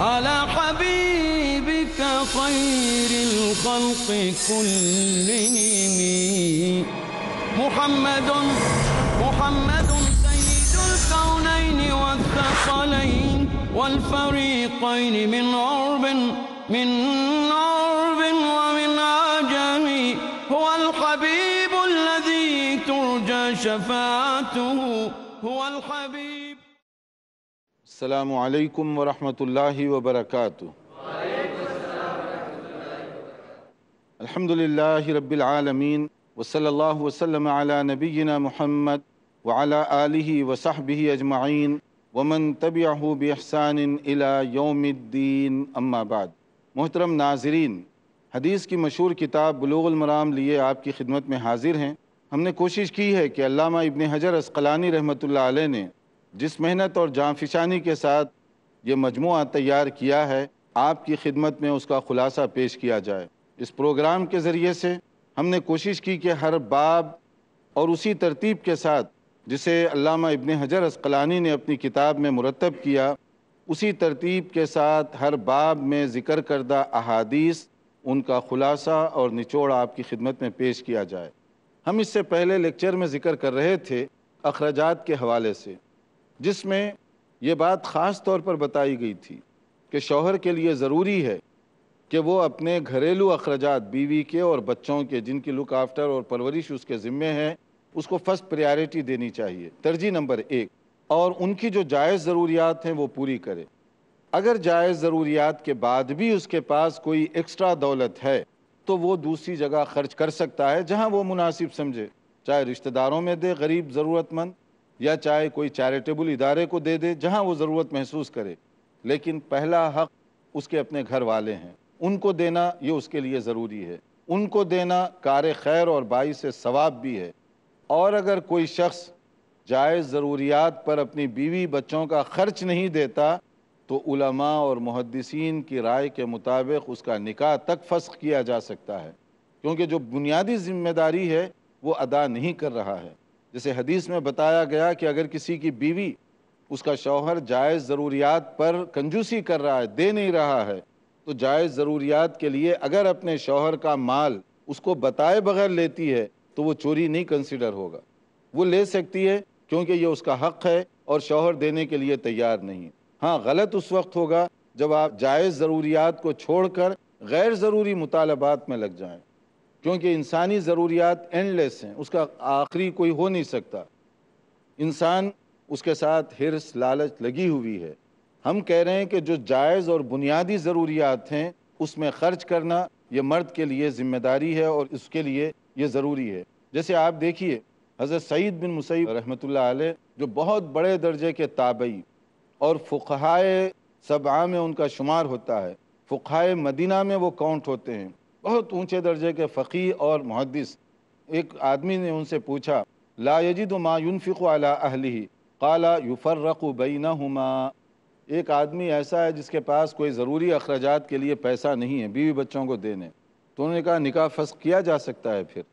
على حبيبك خير الخلق كلهم محمد محمد سيد الكونين والثقلين والفريقين من عرب من अल्लाम वरहमल वबरक अलहमदिल्ला रबालमीन वसल्ला वसलम नबीना महमद वाला आलि वसाहबी अजमाइन वमन तबियाहू बहसान अला योमद्दीन अम्माबाद मोहतरम नाजरीन हदीस की मशहूर किताब बलूमराम लिए आपकी खिदमत में हाजिर हैं हमने कोशिश की है कि अलामा इबन हजर असकलानी रहमत ने जिस मेहनत और जानफिशानी के साथ ये मजमू तैयार किया है आपकी खिदमत में उसका खुलासा पेश किया जाए इस प्रोग्राम के ज़रिए से हमने कोशिश की कि हर बाब और उसी तरतीब के साथ जिसे अल्लामा इबन हजर असकलानी ने अपनी किताब में मुरतब किया उसी तरतीब के साथ हर बाब में ज़िक्र करदा अहादीस उनका ख़ुलासा और निचोड़ आपकी खिदमत में पेश किया जाए हम इससे पहले लेक्चर में ज़िक्र कर रहे थे अखराजात के हवाले से जिसमें ये बात ख़ास तौर पर बताई गई थी कि शौहर के लिए ज़रूरी है कि वो अपने घरेलू अखराजात बीवी के और बच्चों के जिनकी लुक आफ्टर और परवरिश उसके ज़िम्मे हैं उसको फर्स्ट प्रायोरिटी देनी चाहिए तरजीह नंबर एक और उनकी जो जायज़ ज़रूरियात हैं वो पूरी करे अगर जायज़ ज़रूरियात के बाद भी उसके पास कोई एक्स्ट्रा दौलत है तो वो दूसरी जगह खर्च कर सकता है जहाँ वो मुनासिब समझे चाहे रिश्तेदारों में दे गरीब ज़रूरतमंद या चाहे कोई चैरिटेबल इदारे को दे दे जहाँ वो ज़रूरत महसूस करे लेकिन पहला हक उसके अपने घर वाले हैं उनको देना ये उसके लिए ज़रूरी है उनको देना कार खैर और से सवाब भी है और अगर कोई शख्स जायज़ ज़रूरियात पर अपनी बीवी बच्चों का ख़र्च नहीं देता तो उलमा और मुहदसिन की राय के मुताबिक उसका निकाह तक फस्क किया जा सकता है क्योंकि जो बुनियादी ज़िम्मेदारी है वो अदा नहीं कर रहा है जैसे हदीस में बताया गया कि अगर किसी की बीवी उसका शौहर जायज़ ज़रूरियात पर कंजूसी कर रहा है दे नहीं रहा है तो जायज़ ज़रूरियात के लिए अगर अपने शौहर का माल उसको बताए बगैर लेती है तो वो चोरी नहीं कंसिडर होगा वो ले सकती है क्योंकि ये उसका हक है और शौहर देने के लिए तैयार नहीं है हाँ गलत उस वक्त होगा जब आप जायज़ ज़रूरियात को छोड़ कर गैर ज़रूरी मुतालबात में लग जाएँ क्योंकि इंसानी ज़रूरियात एंडलेस हैं उसका आखिरी कोई हो नहीं सकता इंसान उसके साथ हिरस लालच लगी हुई है हम कह रहे हैं कि जो जायज़ और बुनियादी ज़रूरियात हैं उसमें ख़र्च करना ये मर्द के लिए ज़िम्मेदारी है और इसके लिए ये ज़रूरी है जैसे आप देखिए हज़रत सईद बिन मुसैब रहमतुल्लाह अलैह जो बहुत बड़े दर्जे के ताबई और फ़ुकहाए सबा में उनका शुमार होता है फ़ुकहाए मदीना में वो काउंट होते हैं बहुत ऊंचे दर्जे के फ़कीर और मुहदस एक आदमी ने उनसे पूछा ला यजिद मा युनफ़िक अला अहली काला युफ़र्रक बीना हुमा एक आदमी ऐसा है जिसके पास कोई ज़रूरी अखराज के लिए पैसा नहीं है बीवी बच्चों को देने तो उन्होंने कहा निका फस किया जा सकता है फिर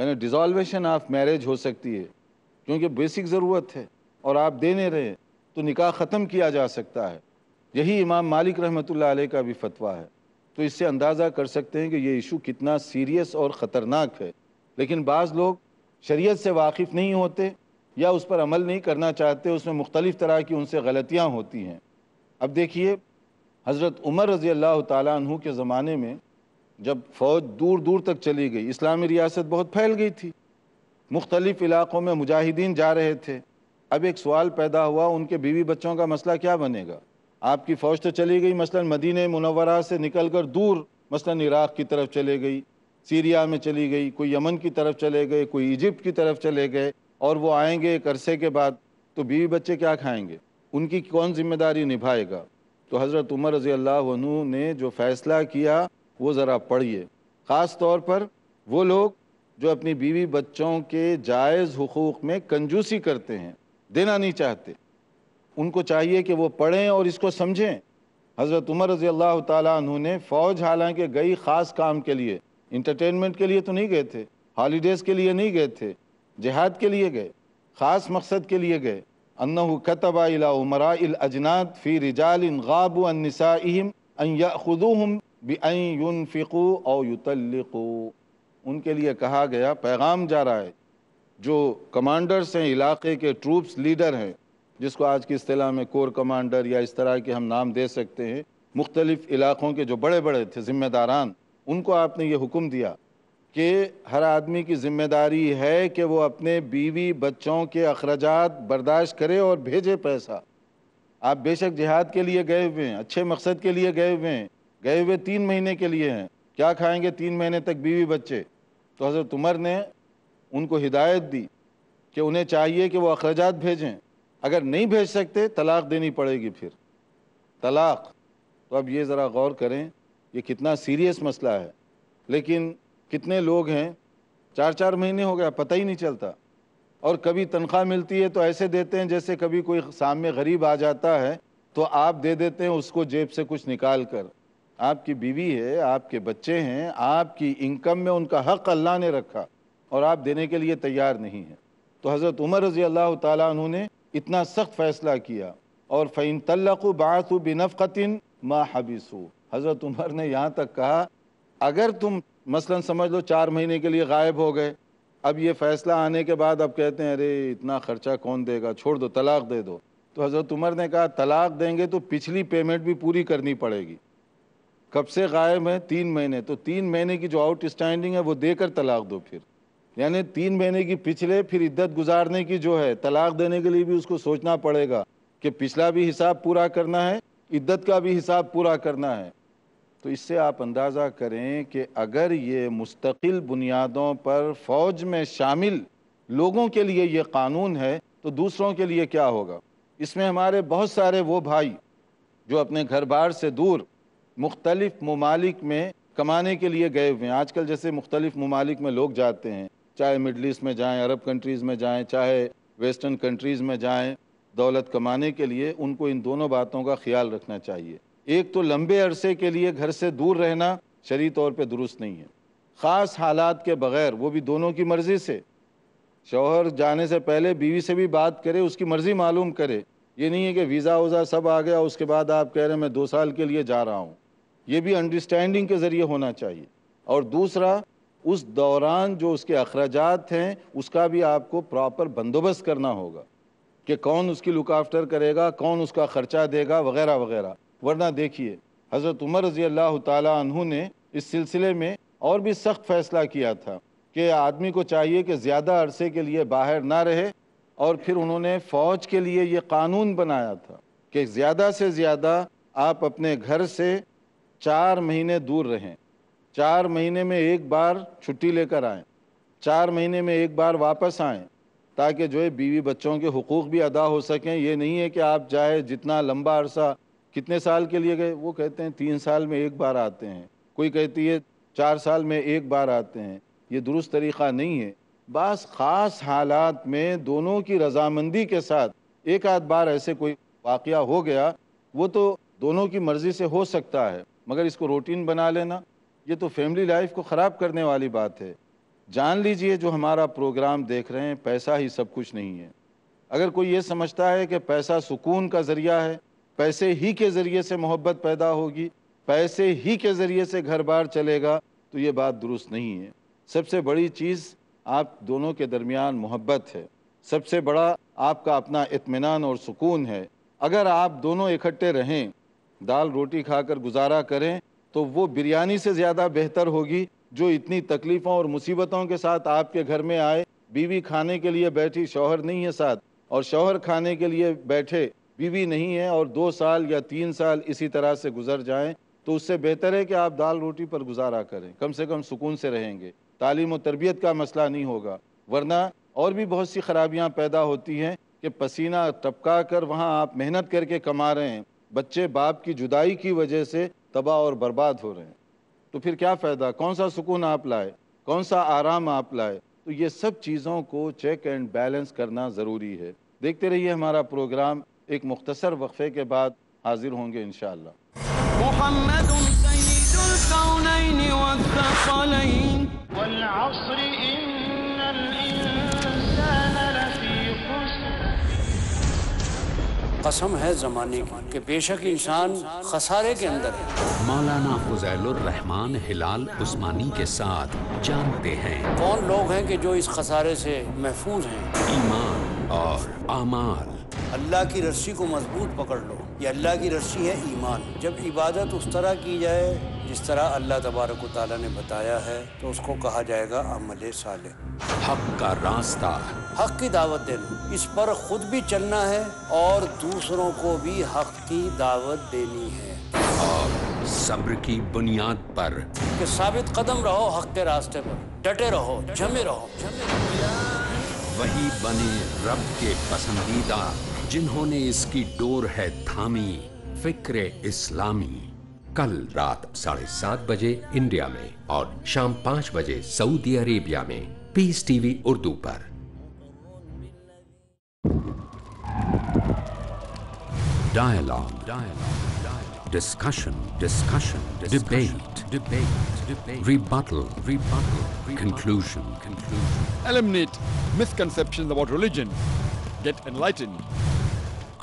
यानी डिज़ोल्वेशन ऑफ मैरिज हो सकती है क्योंकि बेसिक ज़रूरत है और आप देने रहे तो निका ख़त्म किया जा सकता है यही इमाम मालिक रहमत का भी फतवा है तो इससे अंदाज़ा कर सकते हैं कि ये इशू कितना सीरियस और ख़तरनाक है लेकिन बाज़ लोग शरीयत से वाकिफ़ नहीं होते या उस पर अमल नहीं करना चाहते उसमें मुख्तलिफ़ तरह की उनसे गलतियाँ होती हैं अब देखिए हज़रत उमर रज़ी अल्लाह तु के ज़माने में जब फ़ौज दूर दूर तक चली गई इस्लामी रियासत बहुत फैल गई थी मुख्तलिफ़ इलाक़ों में मुजाहिदीन जा रहे थे अब एक सवाल पैदा हुआ उनके बीवी बच्चों का मसला क्या बनेगा आपकी फ़ौज तो चली गई मसलन मदीन मनवरा से निकल कर दूर मसलन इराक़ की तरफ चले गई सीरिया में चली गई कोई यमन की तरफ चले गए कोई इजिप्ट की तरफ चले गए और वो आएंगे एक अरसे के बाद तो बीवी बच्चे क्या खाएंगे उनकी कौन जिम्मेदारी निभाएगा तो हज़रत उमर रज़ी अल्लाह ने जो फ़ैसला किया वो ज़रा पढ़िए ख़ास तौर पर वो लोग जो अपनी बीवी बच्चों के जायज़ हकूक़ में कंजूसी करते हैं देना नहीं चाहते उनको चाहिए कि वो पढ़ें और इसको समझें हज़रत उमर रज़ी अल्लाह तु ने फ़ौज हालांकि गई ख़ास काम के लिए इंटरटेनमेंट के लिए तो नहीं गए थे हॉलीडेज़ के लिए नहीं गए थे जिहाद के लिए गए ख़ास मकसद के लिए गए अनहु कतबा इलामरा अजनात फ़ी रिजाल गाबू और युतलक़ू उनके लिए कहा गया पैगाम जा रहा है जो कमांडर्स हैं इलाके के ट्रूप्स लीडर हैं जिसको आज की असलाह में कोर कमांडर या इस तरह के हम नाम दे सकते हैं मुख्तलिफ़ इलाक़ों के जो बड़े बड़े थे ज़िम्मेदारान उनको आपने ये हुक्म दिया कि हर आदमी की ज़िम्मेदारी है कि वो अपने बीवी बच्चों के अखराज बर्दाश्त करे और भेजे पैसा आप बेशक जिहाद के लिए गए हुए हैं अच्छे मकसद के लिए गए हुए हैं गए हुए तीन महीने के लिए हैं क्या खाएंगे तीन महीने तक बीवी बच्चे तो हज़रत उमर ने उनको हिदायत दी कि उन्हें चाहिए कि वो अखराज भेजें अगर नहीं भेज सकते तलाक देनी पड़ेगी फिर तलाक तो अब ये ज़रा गौर करें ये कितना सीरियस मसला है लेकिन कितने लोग हैं चार चार महीने हो गया पता ही नहीं चलता और कभी तनख्वाह मिलती है तो ऐसे देते हैं जैसे कभी कोई सामने गरीब आ जाता है तो आप दे देते हैं उसको जेब से कुछ निकाल कर आपकी बीवी है आपके बच्चे हैं आपकी इनकम में उनका हक अल्लाह ने रखा और आप देने के लिए तैयार नहीं है तो हज़रत उमर रज़ी अल्लाह तुमने इतना सख्त फ़ैसला किया और फ़ैन तल्लु बासु बिनफ़तिन माँ हबीसु हज़रत उमर ने यहाँ तक कहा अगर तुम मसलन समझ लो चार महीने के लिए गायब हो गए अब ये फ़ैसला आने के बाद अब कहते हैं अरे इतना ख़र्चा कौन देगा छोड़ दो तलाक दे दो तो हज़रत उमर ने कहा तलाक देंगे तो पिछली पेमेंट भी पूरी करनी पड़ेगी कब से गायब है तीन महीने तो तीन महीने की जो आउट स्टैंडिंग है वो देकर तलाक दो फिर यानी तीन महीने की पिछले फिर इद्दत गुजारने की जो है तलाक देने के लिए भी उसको सोचना पड़ेगा कि पिछला भी हिसाब पूरा करना है इद्दत का भी हिसाब पूरा करना है तो इससे आप अंदाज़ा करें कि अगर ये मुस्तकिल बुनियादों पर फ़ौज में शामिल लोगों के लिए ये कानून है तो दूसरों के लिए क्या होगा इसमें हमारे बहुत सारे वो भाई जो अपने घर बार से दूर मुख्तलिफ़ ममालिक में कमाने के लिए गए हुए हैं आजकल जैसे मुख्तलिफ़ ममालिक में लोग जाते हैं चाहे मिडल ईस्ट में जाएं अरब कंट्रीज़ में जाएं चाहे वेस्टर्न कंट्रीज़ में जाएं दौलत कमाने के लिए उनको इन दोनों बातों का ख्याल रखना चाहिए एक तो लंबे अरसे के लिए घर से दूर रहना शरी तौर पर दुरुस्त नहीं है ख़ास हालात के बगैर वो भी दोनों की मर्ज़ी से शोहर जाने से पहले बीवी से भी बात करे उसकी मर्ज़ी मालूम करे ये नहीं है कि वीज़ा वज़ा सब आ गया उसके बाद आप कह रहे हैं मैं दो साल के लिए जा रहा हूँ ये भी अंडरस्टैंडिंग के ज़रिए होना चाहिए और दूसरा उस दौरान जो उसके अखराज हैं उसका भी आपको प्रॉपर बंदोबस्त करना होगा कि कौन उसकी लुक आफ्टर करेगा कौन उसका ख़र्चा देगा वगैरह वगैरह वरना देखिए हज़रत उमर रजी अल्लाह तु ने इस सिलसिले में और भी सख्त फैसला किया था कि आदमी को चाहिए कि ज़्यादा अरसे के लिए बाहर ना रहे और फिर उन्होंने फ़ौज के लिए ये कानून बनाया था कि ज़्यादा से ज़्यादा आप अपने घर से चार महीने दूर रहें चार महीने में एक बार छुट्टी लेकर आए चार महीने में एक बार वापस आएँ ताकि जो है बीवी बच्चों के हकूक़ भी अदा हो सकें ये नहीं है कि आप जाए जितना लंबा अरसा कितने साल के लिए गए वो कहते हैं तीन साल में एक बार आते हैं कोई कहती है चार साल में एक बार आते हैं ये दुरुस्त तरीक़ा नहीं है बस ख़ास हालात में दोनों की रजामंदी के साथ एक आध बार ऐसे कोई वाक़ हो गया वो तो दोनों की मर्ज़ी से हो सकता है मगर इसको रूटीन बना लेना ये तो फैमिली लाइफ को ख़राब करने वाली बात है जान लीजिए जो हमारा प्रोग्राम देख रहे हैं पैसा ही सब कुछ नहीं है अगर कोई ये समझता है कि पैसा सुकून का ज़रिया है पैसे ही के ज़रिए से मोहब्बत पैदा होगी पैसे ही के ज़रिए से घर बार चलेगा तो ये बात दुरुस्त नहीं है सबसे बड़ी चीज़ आप दोनों के दरमियान मोहब्बत है सबसे बड़ा आपका अपना इतमान और सुकून है अगर आप दोनों इकट्ठे रहें दाल रोटी खाकर गुजारा करें तो वो बिरयानी से ज़्यादा बेहतर होगी जो इतनी तकलीफ़ों और मुसीबतों के साथ आपके घर में आए बीवी खाने के लिए बैठी शौहर नहीं है साथ और शौहर खाने के लिए बैठे बीवी नहीं है और दो साल या तीन साल इसी तरह से गुजर जाएं तो उससे बेहतर है कि आप दाल रोटी पर गुजारा करें कम से कम सुकून से रहेंगे तालीम और तरबियत का मसला नहीं होगा वरना और भी बहुत सी खराबियाँ पैदा होती हैं कि पसीना टपका कर वहाँ आप मेहनत करके कमा रहे हैं बच्चे बाप की जुदाई की वजह से तबाह और बर्बाद हो रहे हैं तो फिर क्या फ़ायदा कौन सा सुकून आप लाए कौन सा आराम आप लाए तो ये सब चीज़ों को चेक एंड बैलेंस करना ज़रूरी है देखते रहिए हमारा प्रोग्राम एक मुख्तसर वक्फे के बाद हाजिर होंगे इन शाह कसम है जमाने की कि बेशक इंसान खसारे के अंदर है मौलाना फजैलरहमान हिलाल उस्मानी के साथ जानते हैं कौन लोग हैं की जो इस खसारे ऐसी महफूज है ईमान और अमाल अल्लाह की रस्सी को मजबूत पकड़ लो ये अल्लाह की रस्सी है ईमान जब इबादत उस तरह की जाए जिस तरह अल्लाह तबारक ने बताया है तो उसको कहा जाएगा अमल साल हक का रास्ता हक की दावत देना इस पर खुद भी चलना है और दूसरों को भी हक की दावत देनी है और सब्र की बुनियाद पर कि साबित कदम रहो हक के रास्ते पर डटे रहो जमे रहो वही बने रब के पसंदीदा जिन्होंने इसकी डोर है थामी फिक्र इस्लामी कल रात साढ़े सात बजे इंडिया में और शाम पाँच बजे सऊदी अरेबिया में पीस टीवी उर्दू पर dialogue dialogue discussion discussion debate debate rebuttal rebuttal conclusion conclusion eliminate misconceptions about religion get enlightened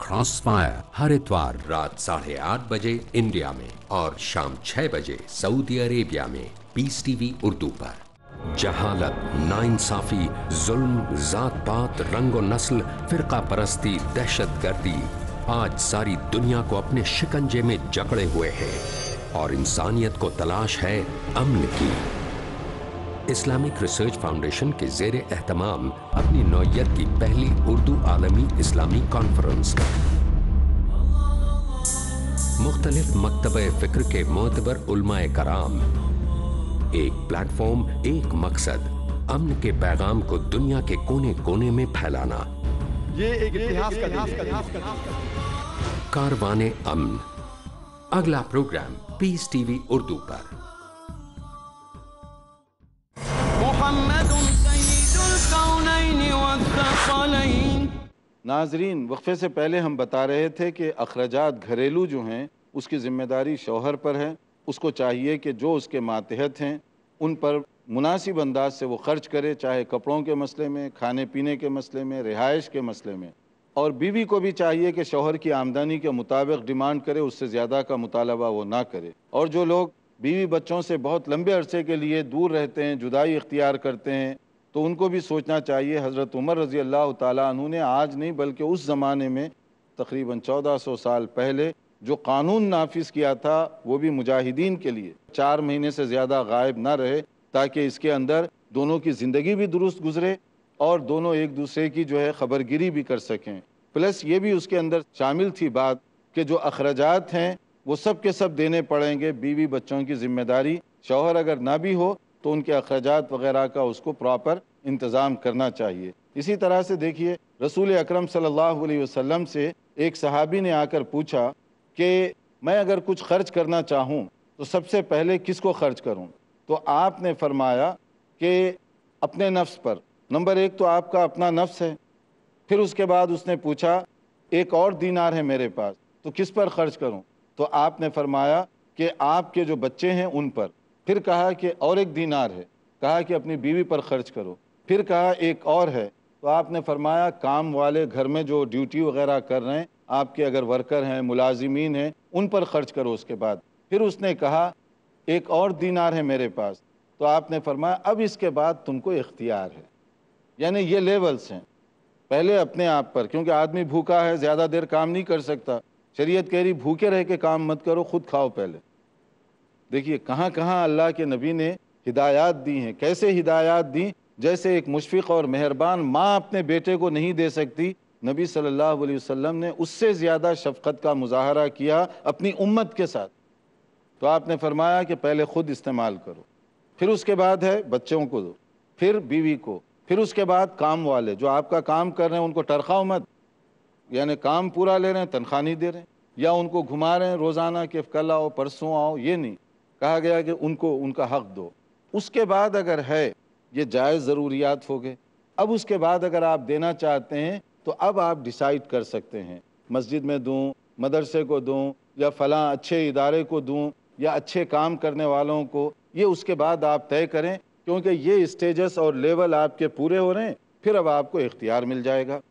crossfire हर इतवार रात साढ़े आठ बजे इंडिया में और शाम छह बजे सऊदी अरेबिया में पीस टीवी उर्दू पर जहालत नाइंसाफी जुल्म जात पात रंग नस्ल फिरका परस्ती दहशत गर्दी आज सारी दुनिया को अपने शिकंजे में जकड़े हुए हैं और इंसानियत को तलाश है अमन की इस्लामिक रिसर्च फाउंडेशन के जेर अहतमाम अपनी नौयत की पहली उर्दू आलमी इस्लामी कॉन्फ्रेंस मुख्तलिफ मकतब फिक्र के मोतबर उलमाए कराम एक प्लेटफॉर्म एक मकसद अमन के पैगाम को दुनिया के कोने कोने में फैलाना ये एक इतिहास का कारवाने अमन अगला प्रोग्राम पीस टीवी उर्दू पर नाजरीन वक्फे से पहले हम बता रहे थे कि अखराजात घरेलू जो हैं उसकी ज़िम्मेदारी शोहर पर है उसको चाहिए कि जो उसके मातहत हैं उन पर मुनासिब अंदाज से वो खर्च करे चाहे कपड़ों के मसले में खाने पीने के मसले में रिहाइश के मसले में और बीवी को भी चाहिए कि शोहर की आमदनी के मुताबिक डिमांड करे उससे ज़्यादा का मुतालबा वो ना करे और जो लोग बीवी बच्चों से बहुत लंबे अरसे के लिए दूर रहते हैं जुदाई इख्तियार करते हैं तो उनको भी सोचना चाहिए हज़रत उमर रज़ी अल्लाह तु ने आज नहीं बल्कि उस ज़माने में तकरीबन 1400 साल पहले जो कानून नाफिज किया था वो भी मुजाहिदीन के लिए चार महीने से ज़्यादा गायब ना रहे ताकि इसके अंदर दोनों की ज़िंदगी भी दुरुस्त गुजरे और दोनों एक दूसरे की जो है खबरगिरी भी कर सकें प्लस ये भी उसके अंदर शामिल थी बात कि जो अखराजात हैं वो सब के सब देने पड़ेंगे बीवी बच्चों की जिम्मेदारी शौहर अगर ना भी हो तो उनके अखराज वगैरह का उसको प्रॉपर इंतज़ाम करना चाहिए इसी तरह से देखिए रसूल अक्रम सम से एक सहाबी ने आकर पूछा कि मैं अगर कुछ खर्च करना चाहूँ तो सबसे पहले किस को खर्च करूँ तो आपने फरमाया कि अपने नफ्स पर नंबर एक तो आपका अपना नफ्स है फिर उसके बाद उसने पूछा एक और दीनार है मेरे पास तो किस पर खर्च करूँ तो आपने फरमाया कि आपके जो बच्चे हैं उन पर फिर कहा कि और एक दीनार है कहा कि अपनी बीवी पर खर्च करो फिर कहा एक और है तो आपने फरमाया काम वाले घर में जो ड्यूटी वगैरह कर रहे हैं आपके अगर वर्कर हैं मुलाजिमीन हैं उन पर खर्च करो उसके बाद फिर उसने कहा एक और दीनार है मेरे पास तो आपने फरमाया अब इसके बाद तुमको इख्तियार है यानी ये लेवल्स हैं पहले अपने आप पर क्योंकि आदमी भूखा है ज़्यादा देर काम नहीं कर सकता शरीयत कह रही भूखे रह के काम मत करो खुद खाओ पहले देखिए कहाँ कहाँ अल्लाह के नबी ने हिदायत दी हैं कैसे हिदायत दी जैसे एक मुशफ़ और मेहरबान माँ अपने बेटे को नहीं दे सकती नबी सल्लल्लाहु अलैहि वसल्लम ने उससे ज़्यादा शफकत का मुजाहरा किया अपनी उम्मत के साथ तो आपने फरमाया कि पहले ख़ुद इस्तेमाल करो फिर उसके बाद है बच्चों को दो फिर बीवी को फिर उसके बाद काम वाले जो आपका काम कर रहे हैं उनको टरखाओ मत यानी काम पूरा ले रहे हैं तनख्वाह नहीं दे रहे हैं या उनको घुमा रहे हैं रोज़ाना कि कल आओ परसों आओ ये नहीं कहा गया कि उनको उनका हक दो उसके बाद अगर है ये जायज़ ज़रूरियात हो गए अब उसके बाद अगर आप देना चाहते हैं तो अब आप डिसाइड कर सकते हैं मस्जिद में दूँ मदरसे को दूँ या फलां अच्छे इदारे को दूँ या अच्छे काम करने वालों को ये उसके बाद आप तय करें क्योंकि ये स्टेजस और लेवल आपके पूरे हो रहे हैं फिर अब आपको इख्तियार मिल जाएगा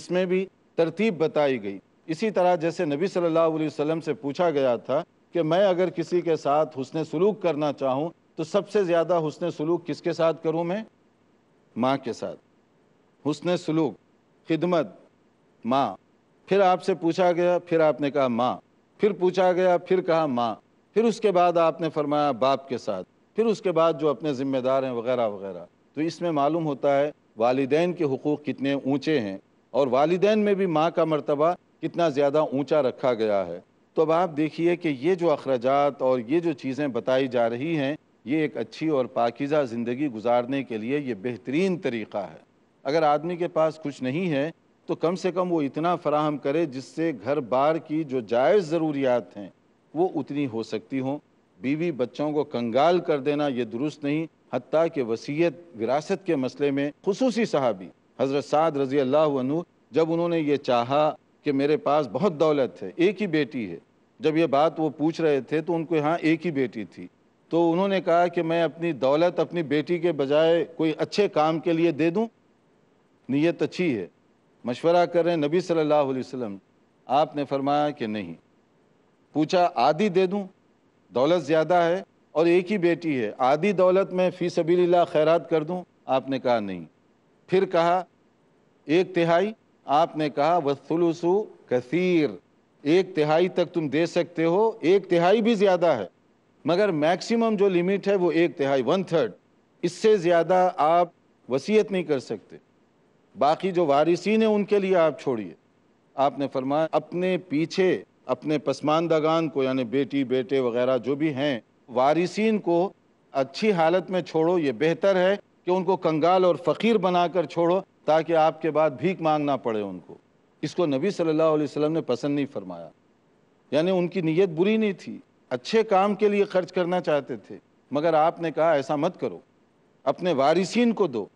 इसमें भी तरतीब बताई गई इसी तरह जैसे नबी सल्लल्लाहु अलैहि वसल्लम से पूछा गया था कि मैं अगर किसी के साथ हुसन सलूक करना चाहूँ तो सबसे ज़्यादा हुसन सलूक किसके साथ करूँ मैं माँ के साथ हुसन सलूक खिदमत माँ फिर आपसे पूछा गया फिर आपने कहा माँ फिर पूछा गया फिर कहा माँ फिर उसके बाद आपने फरमाया बाप के साथ फिर उसके बाद जो अपने ज़िम्मेदार हैं वगैरह वगैरह तो इसमें मालूम होता है वालदेन के हकूक़ कितने ऊँचे हैं और वालदेन में भी माँ का मरतबा कितना ज़्यादा ऊँचा रखा गया है तो अब आप देखिए कि ये जो अखराज और ये जो चीज़ें बताई जा रही हैं ये एक अच्छी और पाकिज़ा ज़िंदगी गुजारने के लिए ये बेहतरीन तरीक़ा है अगर आदमी के पास कुछ नहीं है तो कम से कम वो इतना फराहम करे जिससे घर बार की जो जायज़ ज़रूरियात हैं वो उतनी हो सकती हों बीवी बच्चों को कंगाल कर देना ये दुरुस्त नहीं हती कि वसीयत विरासत के मसले में खसूसी सहाबी हज़रत साद रज़ी अल्लाह जब उन्होंने ये चाहा कि मेरे पास बहुत दौलत है एक ही बेटी है जब ये बात वो पूछ रहे थे तो उनको यहाँ एक ही बेटी थी तो उन्होंने कहा कि मैं अपनी दौलत अपनी बेटी के बजाय कोई अच्छे काम के लिए दे दूँ नीयत अच्छी है मशवरा कर रहे नबी सल्लल्लाहु अलैहि वसल्लम आपने फरमाया कि नहीं पूछा आधी दे दूँ दौलत ज़्यादा है और एक ही बेटी है आधी दौलत में फ़ी सबीला खैरात कर दूँ आपने कहा नहीं फिर कहा एक तिहाई आपने कहा वसुलसु कसीर एक तिहाई तक तुम दे सकते हो एक तिहाई भी ज़्यादा है मगर मैक्सिमम जो लिमिट है वो एक तिहाई वन थर्ड इससे ज़्यादा आप वसीयत नहीं कर सकते बाकी जो वारिसी ने उनके लिए आप छोड़िए आपने फरमाया अपने पीछे अपने पसमानदगान को यानी बेटी बेटे वगैरह जो भी हैं वारिसीन को अच्छी हालत में छोड़ो ये बेहतर है कि उनको कंगाल और फ़कीर बनाकर छोड़ो ताकि आपके बाद भीख मांगना पड़े उनको इसको नबी सल्लल्लाहु अलैहि वसल्लम ने पसंद नहीं फरमाया यानी उनकी नीयत बुरी नहीं थी अच्छे काम के लिए खर्च करना चाहते थे मगर आपने कहा ऐसा मत करो अपने वारिसिन को दो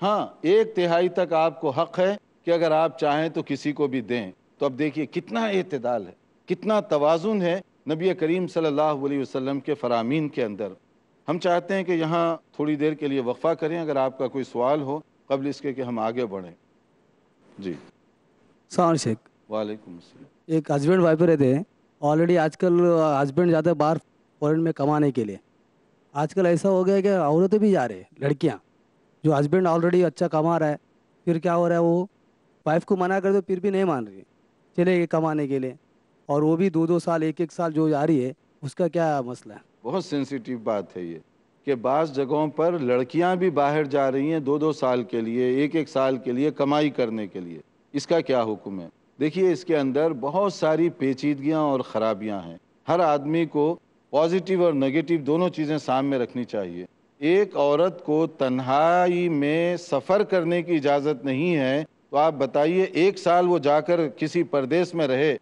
हाँ एक तिहाई तक आपको हक है कि अगर आप चाहें तो किसी को भी दें तो अब देखिए कितना अतदाल है कितना तोज़ुन है नबी करीम सल्लल्लाहु अलैहि वसल्लम के फ़रामीन के अंदर हम चाहते हैं कि यहाँ थोड़ी देर के लिए वक्फ़ा करें अगर आपका कोई सवाल हो कबल इसके कि हम आगे बढ़ें जी सलाम शेख वालेकुम एक हस्बैंड वाइफ रहते हैं ऑलरेडी आजकल हस्बैंड जाते हैं बाहर फॉरन में कमाने के लिए आजकल ऐसा हो गया कि औरतें भी जा रहे हैं लड़कियाँ जो हस्बैंड ऑलरेडी अच्छा कमा रहा है फिर क्या हो रहा है वो वाइफ को मना कर दो फिर भी नहीं मान रही चले कमाने के लिए और वो भी दो दो साल एक एक साल जो जा रही है उसका क्या मसला है बहुत सेंसिटिव बात है ये कि बाज़ जगहों पर लड़कियां भी बाहर जा रही हैं दो दो साल के लिए एक एक साल के लिए कमाई करने के लिए इसका क्या हुक्म है देखिए इसके अंदर बहुत सारी पेचीदगियाँ और ख़राबियाँ हैं हर आदमी को पॉजिटिव और नेगेटिव दोनों चीज़ें सामने रखनी चाहिए एक औरत को तन्हाई में सफ़र करने की इजाज़त नहीं है तो आप बताइए एक साल वो जाकर किसी प्रदेश में रहे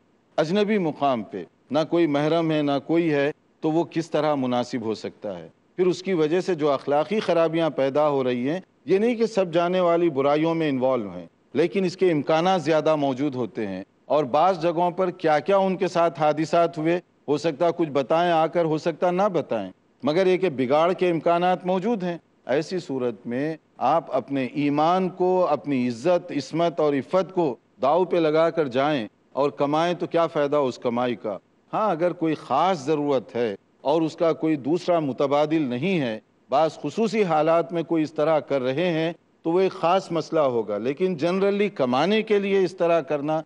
अजनबी मुकाम पे ना कोई महरम है ना कोई है तो वो किस तरह मुनासिब हो सकता है फिर उसकी वजह से जो अखलाकी ख़राबियाँ पैदा हो रही हैं ये नहीं कि सब जाने वाली बुराइयों में इन्वॉल्व हैं लेकिन इसके इम्कान ज़्यादा मौजूद होते हैं और बाज़ जगहों पर क्या क्या उनके साथ हादिसात हुए हो सकता कुछ बताएं आकर हो सकता ना बताएं मगर एक बिगाड़ के इम्कान मौजूद हैं ऐसी सूरत में आप अपने ईमान को अपनी इज्जत इसमत और इफ़त को दाव पे लगा कर जाएं और कमाएं तो क्या फ़ायदा उस कमाई का हाँ अगर कोई ख़ास ज़रूरत है और उसका कोई दूसरा मुतबादिल नहीं है बास खसूसी हालात में कोई इस तरह कर रहे हैं तो वो एक ख़ास मसला होगा लेकिन जनरली कमाने के लिए इस तरह करना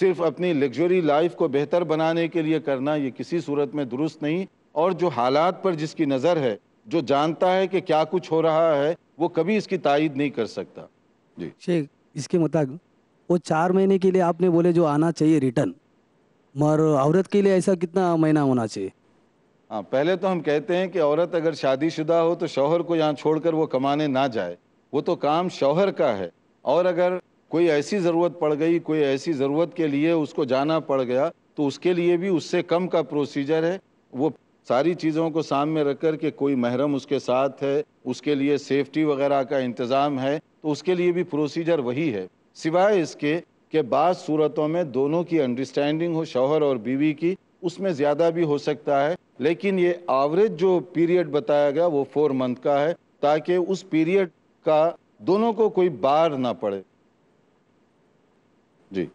सिर्फ अपनी लग्जरी लाइफ को बेहतर बनाने के लिए करना ये किसी सूरत में दुरुस्त नहीं और जो हालात पर जिसकी नज़र है जो जानता है कि क्या कुछ हो रहा है वो कभी इसकी तायद नहीं कर सकता जी शेख इसके मुताबिक वो चार महीने के लिए आपने बोले जो आना चाहिए रिटर्न मगर औरत के लिए ऐसा कितना महीना होना चाहिए हाँ पहले तो हम कहते हैं कि औरत अगर शादीशुदा हो तो शौहर को यहाँ छोड़कर वो कमाने ना जाए वो तो काम शौहर का है और अगर कोई ऐसी ज़रूरत पड़ गई कोई ऐसी ज़रूरत के लिए उसको जाना पड़ गया तो उसके लिए भी उससे कम का प्रोसीजर है वो सारी चीज़ों को सामने रख कर के कोई महरम उसके साथ है उसके लिए सेफ्टी वगैरह का इंतज़ाम है तो उसके लिए भी प्रोसीजर वही है सिवाय इसके कि बाद सूरतों में दोनों की अंडरस्टैंडिंग हो शौहर और बीवी की उसमें ज़्यादा भी हो सकता है लेकिन ये आवरेज जो पीरियड बताया गया वो फोर मंथ का है ताकि उस पीरियड का दोनों को कोई बार ना पड़े जी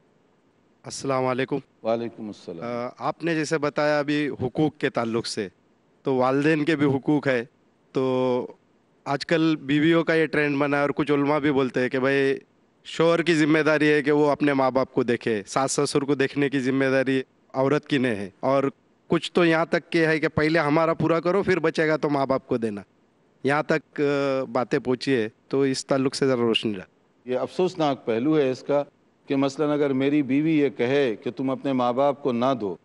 अस्सलाम वालेकुम वालेकुम अस्सलाम आपने जैसे बताया अभी हुकूक के ताल्लुक से तो वालदेन के भी हुकूक है तो आजकल बीवियों का ये ट्रेंड बना है और कुछ उलमा भी बोलते हैं कि भाई शोहर की जिम्मेदारी है कि वो अपने माँ बाप को देखे सास ससुर को देखने की जिम्मेदारी है औरत की नहीं है और कुछ तो यहाँ तक के है कि पहले हमारा पूरा करो फिर बचेगा तो माँ बाप को देना यहाँ तक बातें पहुँची है तो इस ताल्लुक से ज़रा रोशनी रहा ये अफसोसनाक पहलू है इसका कि मसलन अगर मेरी बीवी ये कहे कि तुम अपने माँ बाप को ना दो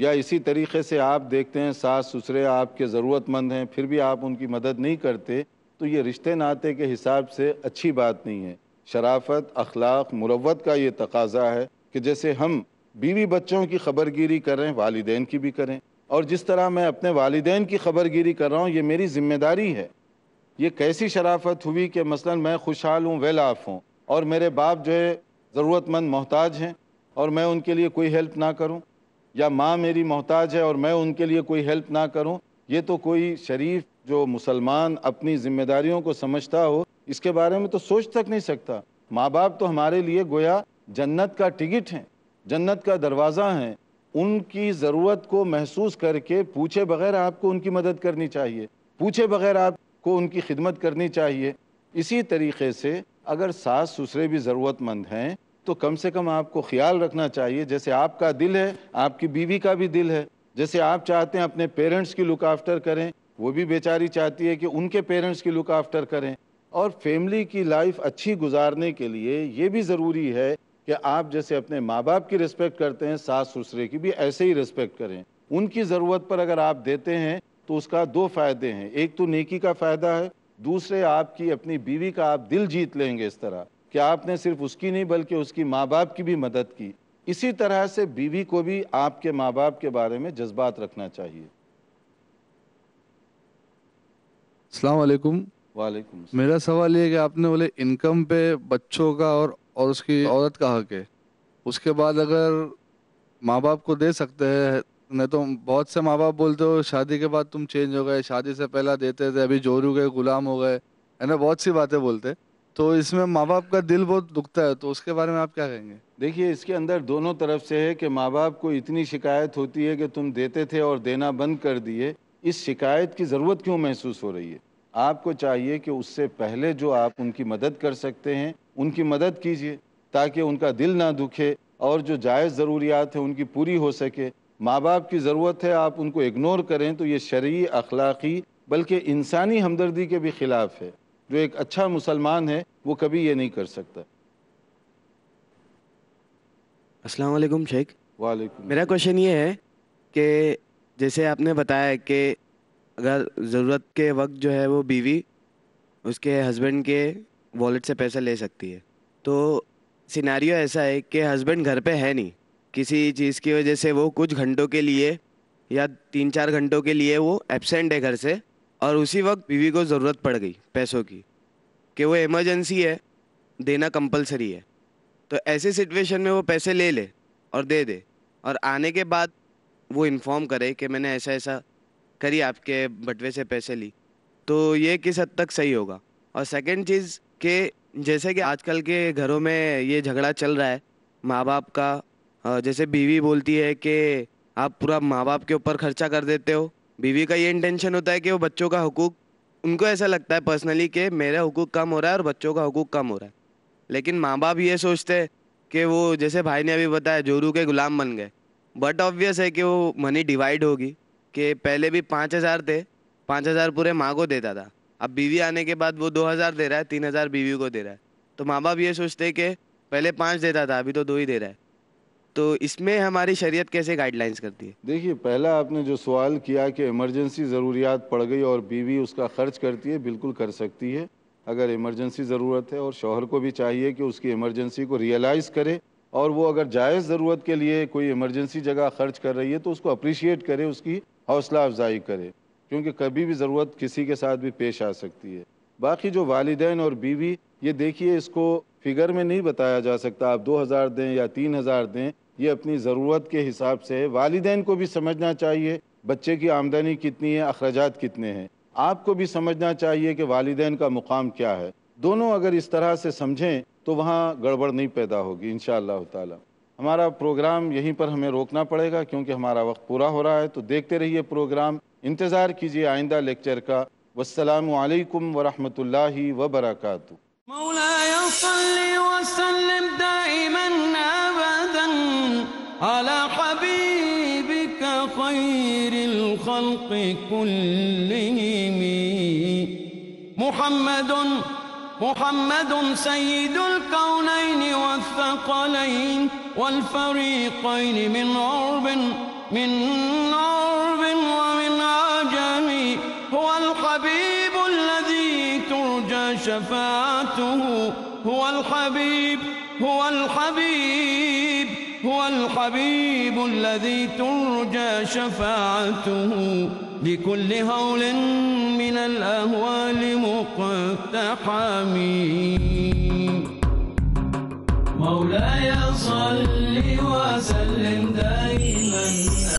या इसी तरीके से आप देखते हैं सास ससुरे आपके ज़रूरतमंद हैं फिर भी आप उनकी मदद नहीं करते तो ये रिश्ते नाते के हिसाब से अच्छी बात नहीं है शराफत अखलाक मुरवत का ये तकाजा है कि जैसे हम बीवी बच्चों की खबरगिरी कर रहे हैं की भी करें और जिस तरह मैं अपने वालदे की खबरगिरी कर रहा हूँ ये मेरी जिम्मेदारी है ये कैसी शराफत हुई कि मसलन मैं खुशहाल हूँ वेल आफ हूँ और मेरे बाप जो है ज़रूरतमंद मोहताज हैं और मैं उनके लिए कोई हेल्प ना करूँ या माँ मेरी मोहताज है और मैं उनके लिए कोई हेल्प ना करूँ ये तो कोई शरीफ जो मुसलमान अपनी जिम्मेदारियों को समझता हो इसके बारे में तो सोच तक नहीं सकता माँ बाप तो हमारे लिए गोया जन्नत का टिकट हैं जन्नत का दरवाज़ा हैं उनकी ज़रूरत को महसूस करके पूछे बगैर आपको उनकी मदद करनी चाहिए पूछे बगैर आपको उनकी खिदमत करनी चाहिए इसी तरीके से अगर सास ससुरे भी ज़रूरतमंद हैं तो कम से कम आपको ख्याल रखना चाहिए जैसे आपका दिल है आपकी बीवी का भी दिल है जैसे आप चाहते हैं अपने पेरेंट्स की लुक आफ्टर करें वो भी बेचारी चाहती है कि उनके पेरेंट्स की लुक आफ्टर करें और फैमिली की लाइफ अच्छी गुजारने के लिए ये भी ज़रूरी है कि आप जैसे अपने माँ बाप की रिस्पेक्ट करते हैं सास ससुरे की भी ऐसे ही रिस्पेक्ट करें उनकी ज़रूरत पर अगर आप देते हैं तो उसका दो फायदे हैं एक तो नेकी का फ़ायदा है दूसरे आपकी अपनी बीवी का आप दिल जीत लेंगे इस तरह कि आपने सिर्फ उसकी नहीं बल्कि उसकी माँ बाप की भी मदद की इसी तरह से बीवी को भी आपके माँ बाप के बारे में जज्बात रखना चाहिए वालेकुम वालेकुम मेरा सवाल ये है कि आपने बोले इनकम पे बच्चों का और और उसकी औरत का हक है उसके बाद अगर माँ बाप को दे सकते हैं नहीं तो बहुत से माँ बाप बोलते हो शादी के बाद तुम चेंज हो गए शादी से पहला देते थे अभी जोर हो गए गुलाम हो गए है ना बहुत सी बातें बोलते तो इसमें माँ बाप का दिल बहुत दुखता है तो उसके बारे में आप क्या कहेंगे देखिए इसके अंदर दोनों तरफ से है कि माँ बाप को इतनी शिकायत होती है कि तुम देते थे और देना बंद कर दिए इस शिकायत की ज़रूरत क्यों महसूस हो रही है आपको चाहिए कि उससे पहले जो आप उनकी मदद कर सकते हैं उनकी मदद कीजिए ताकि उनका दिल ना दुखे और जो जायज़ ज़रूरियात हैं उनकी पूरी हो सके माँ बाप की ज़रूरत है आप उनको इग्नोर करें तो ये शर्य अखलाक़ी बल्कि इंसानी हमदर्दी के भी ख़िलाफ़ है जो एक अच्छा मुसलमान है वो कभी ये नहीं कर सकता अस्सलाम वालेकुम शेख वालेकुम मेरा क्वेश्चन ये है कि जैसे आपने बताया कि अगर ज़रूरत के वक्त जो है वो बीवी उसके हस्बैंड के वॉलेट से पैसा ले सकती है तो सिनारियो ऐसा है कि हस्बैंड घर पे है नहीं किसी चीज़ की वजह से वो कुछ घंटों के लिए या तीन चार घंटों के लिए वो एबसेंट है घर से और उसी वक्त बीवी को ज़रूरत पड़ गई पैसों की कि वो इमरजेंसी है देना कंपलसरी है तो ऐसे सिचुएशन में वो पैसे ले ले और दे दे और आने के बाद वो इन्फॉर्म करे कि मैंने ऐसा ऐसा करी आपके बटवे से पैसे ली तो ये किस हद तक सही होगा और सेकेंड चीज़ के जैसे कि आजकल के घरों में ये झगड़ा चल रहा है माँ बाप का जैसे बीवी बोलती है कि आप पूरा माँ बाप के ऊपर खर्चा कर देते हो बीवी का ये इंटेंशन होता है कि वो बच्चों का हकूक उनको ऐसा लगता है पर्सनली कि मेरा हकूक कम हो रहा है और बच्चों का हकूक कम हो रहा है लेकिन माँ बाप ये सोचते हैं कि वो जैसे भाई ने अभी बताया जोरू के गुलाम बन गए बट ऑब्वियस है कि वो मनी डिवाइड होगी कि पहले भी पाँच हज़ार थे पाँच हज़ार पूरे माँ को देता था अब बीवी आने के बाद वो दो हज़ार दे रहा है तीन हज़ार बीवी को दे रहा है तो माँ बाप ये सोचते कि पहले पाँच देता था अभी तो दो ही दे रहा है तो इसमें हमारी शरीयत कैसे गाइडलाइंस करती है देखिए पहला आपने जो सवाल किया कि इमरजेंसी ज़रूरियात पड़ गई और बीवी उसका खर्च करती है बिल्कुल कर सकती है अगर इमरजेंसी ज़रूरत है और शोहर को भी चाहिए कि उसकी इमरजेंसी को रियलाइज़ करे और वो अगर जायज़ ज़रूरत के लिए कोई इमरजेंसी जगह खर्च कर रही है तो उसको अप्रिशिएट करे उसकी हौसला अफजाई करे क्योंकि कभी भी ज़रूरत किसी के साथ भी पेश आ सकती है बाकी जो वालदेन और बीवी ये देखिए इसको फिगर में नहीं बताया जा सकता आप दो हज़ार दें या तीन हज़ार दें ये अपनी ज़रूरत के हिसाब से है वालदेन को भी समझना चाहिए बच्चे की आमदनी कितनी है अखराज कितने हैं आपको भी समझना चाहिए कि वालदेन का मुकाम क्या है दोनों अगर इस तरह से समझें तो वहाँ गड़बड़ नहीं पैदा होगी इन ताला हमारा प्रोग्राम यहीं पर हमें रोकना पड़ेगा क्योंकि हमारा वक्त पूरा हो रहा है तो देखते रहिए प्रोग्राम इंतज़ार कीजिए आइंदा लेक्चर का वसलम वरहमत ला محمد محمد سيد الكونين والثقلين والفريقين من عرب من عرب ومن عجم هو الحبيب الذي ترجى شفاعته هو الحبيب هو الحبيب هو الحبيب الذي ترجى شفاعته لكل هول من الأهوال مقتحمين مولاي صل وسلم دائما